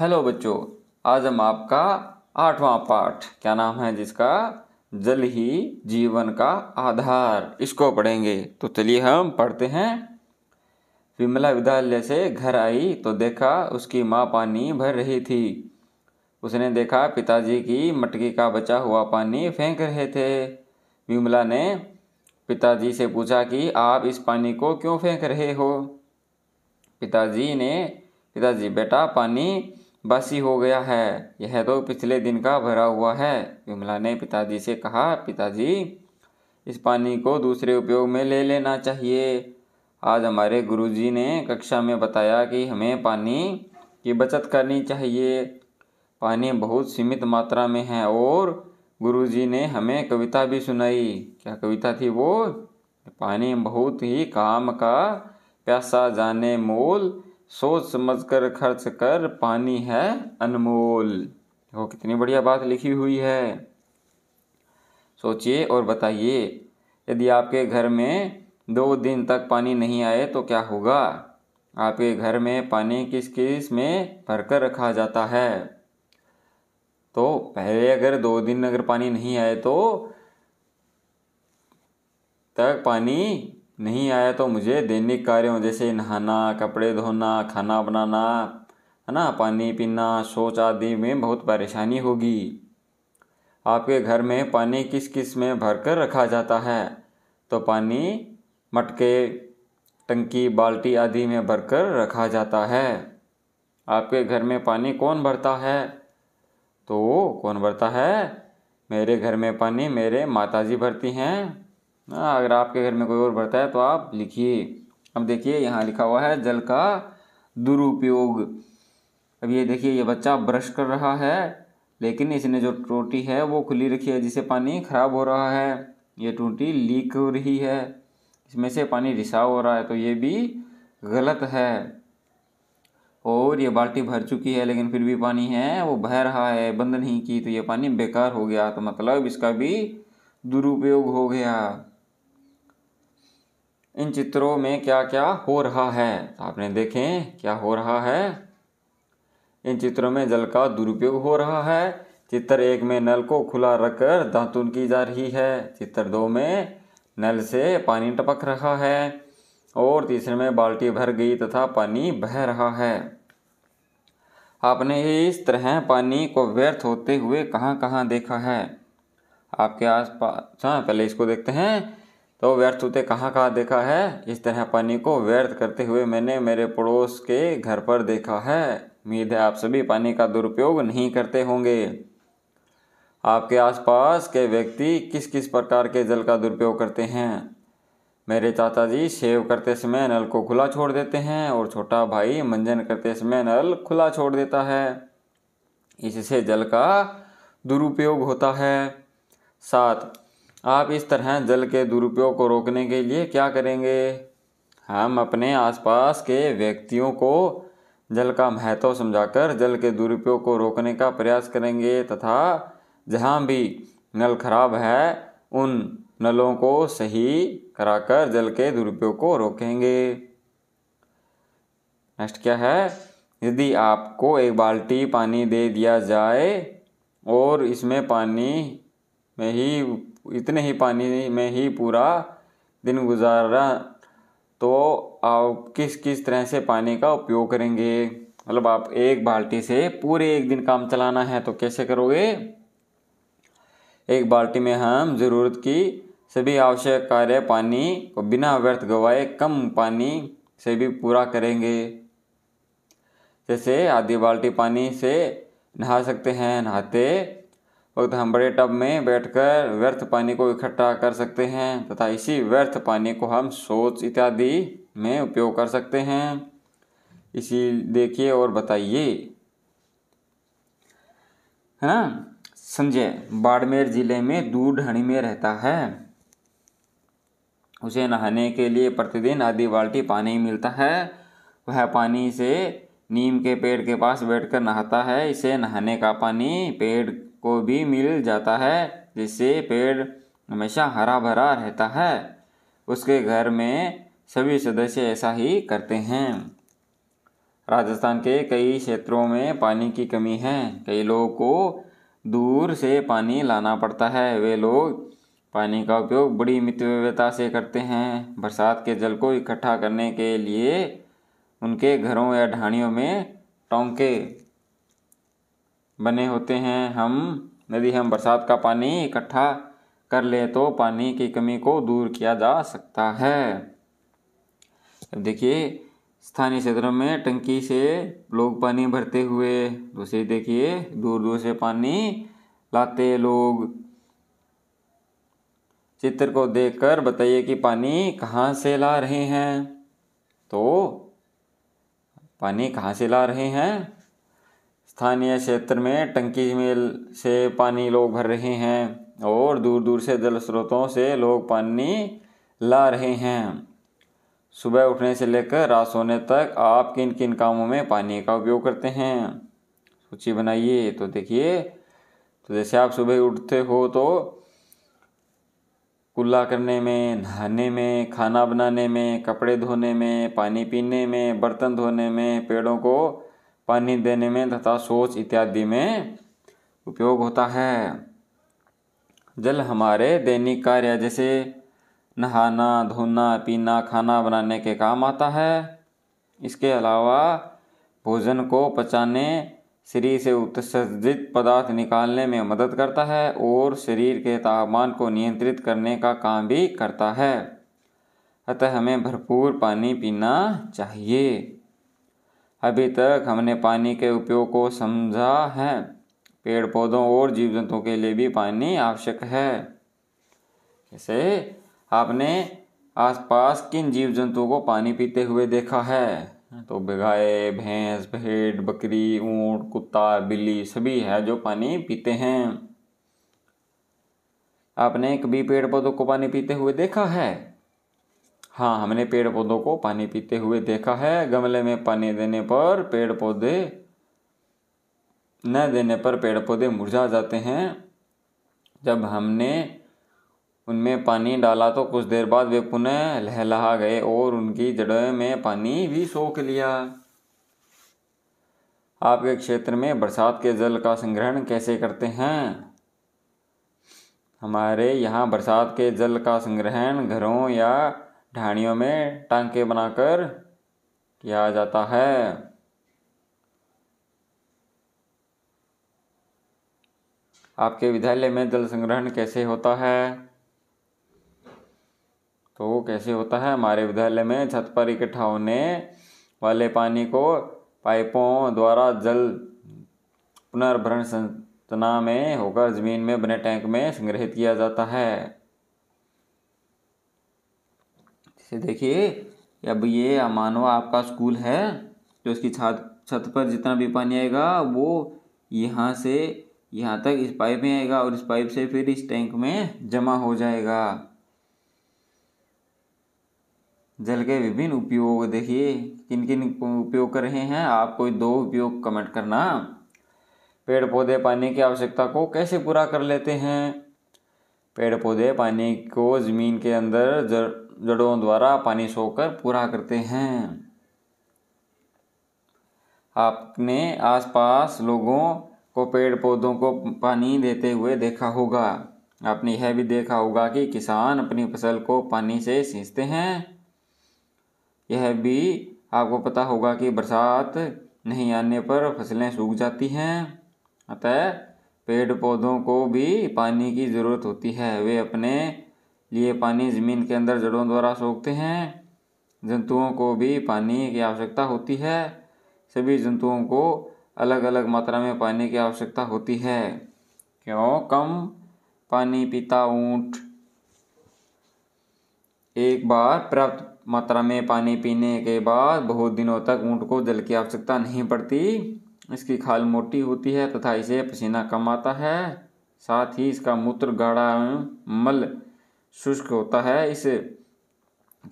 hello बच्चों आज हम आपका आठवां पाठ क्या नाम है जिसका जल ही जीवन का आधार इसको पढ़ेंगे तो चलिए हम पढ़ते हैं विमला विद्यालय से घर आई तो देखा उसकी माँ पानी भर रही थी उसने देखा पिताजी की मटकी का बचा हुआ पानी फेंक रहे थे विमला ने पिताजी से पूछा कि आप इस पानी को क्यों फेंक रहे हो पिताजी ने पिताजी बेटा पानी बासी हो गया है यह तो पिछले दिन का भरा हुआ है विमला ने पिताजी से कहा पिताजी इस पानी को दूसरे उपयोग में ले लेना चाहिए आज हमारे गुरुजी ने कक्षा में बताया कि हमें पानी की बचत करनी चाहिए पानी बहुत सीमित मात्रा में है और गुरुजी ने हमें कविता भी सुनाई क्या कविता थी वो पानी बहुत ही काम का प्यासा जाने मोल सोच समझ कर खर्च कर पानी है अनमोल देखो कितनी बढ़िया बात लिखी हुई है सोचिए और बताइए यदि आपके घर में दो दिन तक पानी नहीं आए तो क्या होगा आपके घर में पानी किस किस में भर कर रखा जाता है तो पहले अगर दो दिन अगर पानी नहीं आए तो तक पानी नहीं आया तो मुझे दैनिक कार्यों जैसे नहाना कपड़े धोना खाना बनाना है ना पानी पीना शौच आदि में बहुत परेशानी होगी आपके घर में पानी किस किस में भर कर रखा जाता है तो पानी मटके टंकी बाल्टी आदि में भर कर रखा जाता है आपके घर में पानी कौन भरता है तो कौन भरता है मेरे घर में पानी मेरे माताजी भरती हैं ना हाँ, अगर आपके घर में कोई और बढ़ता है तो आप लिखिए अब देखिए यहाँ लिखा हुआ है जल का दुरुपयोग अब ये देखिए ये बच्चा ब्रश कर रहा है लेकिन इसने जो टोटी है वो खुली रखी है जिससे पानी खराब हो रहा है ये टोटी लीक हो रही है इसमें से पानी रिसाव हो रहा है तो ये भी गलत है और ये बाल्टी भर चुकी है लेकिन फिर भी पानी है वो बह रहा है बंद नहीं की तो ये पानी बेकार हो गया तो मतलब इसका भी दुरुपयोग हो गया इन चित्रों में क्या क्या हो रहा है आपने देखें क्या हो रहा है इन चित्रों में जल का दुरुपयोग हो रहा है चित्र एक में नल को खुला रखकर दातुन की जा रही है चित्र दो में नल से पानी टपक रहा है और तीसरे में बाल्टी भर गई तथा पानी बह रहा है आपने इस तरह पानी को व्यर्थ होते हुए कहाँ कहाँ देखा है आपके आस पास हाँ, पहले इसको देखते हैं तो व्यर्थ होते कहाँ कहाँ देखा है इस तरह पानी को व्यर्थ करते हुए मैंने मेरे पड़ोस के घर पर देखा है उम्मीद है आप सभी पानी का दुरुपयोग नहीं करते होंगे आपके आसपास के व्यक्ति किस किस प्रकार के जल का दुरुपयोग करते हैं मेरे चाचा जी सेव करते समय नल को खुला छोड़ देते हैं और छोटा भाई मंजन करते समय नल खुला छोड़ देता है इससे जल का दुरुपयोग होता है साथ आप इस तरह जल के दुरुपयोग को रोकने के लिए क्या करेंगे हम अपने आसपास के व्यक्तियों को जल का महत्व समझाकर जल के दुरुपयोग को रोकने का प्रयास करेंगे तथा जहाँ भी नल खराब है उन नलों को सही कराकर जल के दुरुपयोग को रोकेंगे नेक्स्ट क्या है यदि आपको एक बाल्टी पानी दे दिया जाए और इसमें पानी में ही इतने ही पानी में ही पूरा दिन गुजारा तो आप किस किस तरह से पानी का उपयोग करेंगे मतलब आप एक बाल्टी से पूरे एक दिन काम चलाना है तो कैसे करोगे एक बाल्टी में हम ज़रूरत की सभी आवश्यक कार्य पानी को बिना व्यर्थ गवाए कम पानी से भी पूरा करेंगे जैसे आधी बाल्टी पानी से नहा सकते हैं नहाते वक्त हम बड़े टब में बैठकर व्यर्थ पानी को इकट्ठा कर सकते हैं तथा इसी व्यर्थ पानी को हम सोच इत्यादि में उपयोग कर सकते हैं इसी देखिए और बताइए है ना संजय बाड़मेर जिले में ढणी में रहता है उसे नहाने के लिए प्रतिदिन आधी बाल्टी पानी मिलता है वह पानी से नीम के पेड़ के पास बैठकर नहाता है इसे नहाने का पानी पेड़ को भी मिल जाता है जिससे पेड़ हमेशा हरा भरा रहता है उसके घर में सभी सदस्य ऐसा ही करते हैं राजस्थान के कई क्षेत्रों में पानी की कमी है कई लोगों को दूर से पानी लाना पड़ता है वे लोग पानी का उपयोग बड़ी मितव्यता से करते हैं बरसात के जल को इकट्ठा करने के लिए उनके घरों या ढाणियों में टोंके बने होते हैं हम यदि हम बरसात का पानी इकट्ठा कर ले तो पानी की कमी को दूर किया जा सकता है देखिए स्थानीय क्षेत्रों में टंकी से लोग पानी भरते हुए दूसरे देखिए दूर दूर से पानी लाते लोग चित्र को देखकर बताइए कि पानी कहाँ से ला रहे हैं तो पानी कहाँ से ला रहे हैं स्थानीय क्षेत्र में टंकी मेल से पानी लोग भर रहे हैं और दूर दूर से जल स्रोतों से लोग पानी ला रहे हैं सुबह उठने से लेकर रात सोने तक आप किन किन कामों में पानी का उपयोग करते हैं सूची बनाइए तो देखिए तो जैसे आप सुबह उठते हो तो कुल्ला करने में नहाने में खाना बनाने में कपड़े धोने में पानी पीने में बर्तन धोने में पेड़ों को पानी देने में तथा सोच इत्यादि में उपयोग होता है जल हमारे दैनिक कार्य जैसे नहाना धोना पीना खाना बनाने के काम आता है इसके अलावा भोजन को पचाने शरीर से उत्सर्जित पदार्थ निकालने में मदद करता है और शरीर के तापमान को नियंत्रित करने का काम भी करता है अतः हमें भरपूर पानी पीना चाहिए अभी तक हमने पानी के उपयोग को समझा है पेड़ पौधों और जीव जंतुओं के लिए भी पानी आवश्यक है जैसे आपने आसपास किन जीव जंतुओं को पानी पीते हुए देखा है तो गाय भैंस भेड़ बकरी ऊँट कुत्ता बिल्ली सभी है जो पानी पीते हैं आपने कभी पेड़ पौधों को पानी पीते हुए देखा है हाँ हमने पेड़ पौधों को पानी पीते हुए देखा है गमले में पानी देने पर पेड़ पौधे न देने पर पेड़ पौधे मुरझा जाते हैं जब हमने उनमें पानी डाला तो कुछ देर बाद वे पुनः लहलहा गए और उनकी जड़ों में पानी भी सोख लिया आपके क्षेत्र में बरसात के जल का संग्रहण कैसे करते हैं हमारे यहाँ बरसात के जल का संग्रहण घरों या ढाणियों में टांके बनाकर किया जाता है आपके विद्यालय में जल संग्रहण कैसे होता है तो वो कैसे होता है हमारे विद्यालय में छत पर इकट्ठा होने वाले पानी को पाइपों द्वारा जल पुनर्भरण संरचना में होकर जमीन में बने टैंक में संग्रहित किया जाता है से देखिए अब ये मानवा आपका स्कूल है जो इसकी छत छत पर जितना भी पानी आएगा वो यहाँ से यहाँ तक इस पाइप में आएगा और इस पाइप से फिर इस टैंक में जमा हो जाएगा जल के विभिन्न उपयोग देखिए किन किन उपयोग कर रहे हैं आप कोई दो उपयोग कमेंट करना पेड़ पौधे पानी की आवश्यकता को कैसे पूरा कर लेते हैं पेड़ पौधे पानी को ज़मीन के अंदर जर जड़ों द्वारा पानी सोकर पूरा करते हैं आपने आसपास लोगों को पेड़ पौधों को पानी देते हुए देखा होगा आपने यह भी देखा होगा कि किसान अपनी फसल को पानी से सींचते हैं यह भी आपको पता होगा कि बरसात नहीं आने पर फसलें सूख जाती हैं अतः पेड़ पौधों को भी पानी की ज़रूरत होती है वे अपने लिए पानी जमीन के अंदर जड़ों द्वारा सोखते हैं जंतुओं को भी पानी की आवश्यकता होती है सभी जंतुओं को अलग अलग मात्रा में पानी की आवश्यकता होती है क्यों कम पानी पीता ऊंट एक बार पर्याप्त मात्रा में पानी पीने के बाद बहुत दिनों तक ऊँट को जल की आवश्यकता नहीं पड़ती इसकी खाल मोटी होती है तथा इसे पसीना कम आता है साथ ही इसका मूत्र गाढ़ा मल शुष्क होता है इस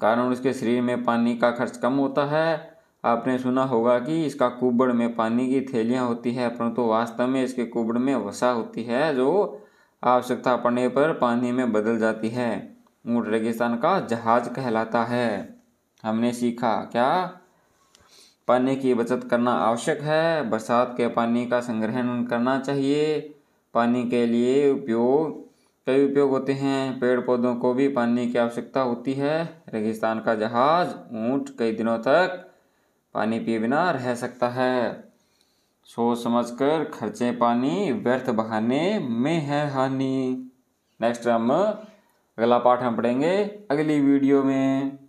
कारण उसके शरीर में पानी का खर्च कम होता है आपने सुना होगा कि इसका कुबड़ में पानी की थैलियाँ होती है परंतु वास्तव में इसके कुबड़ में वसा होती है जो आवश्यकता पड़ने पर पानी में बदल जाती है ऊँट रेगिस्तान का जहाज कहलाता है हमने सीखा क्या पानी की बचत करना आवश्यक है बरसात के पानी का संग्रहण करना चाहिए पानी के लिए उपयोग कई उपयोग होते हैं पेड़ पौधों को भी पानी की आवश्यकता होती है रेगिस्तान का जहाज ऊँट कई दिनों तक पानी पिए बिना रह सकता है सोच समझ कर खर्चे पानी व्यर्थ बहाने में है हानि नेक्स्ट हम अगला पाठ हम पढ़ेंगे अगली वीडियो में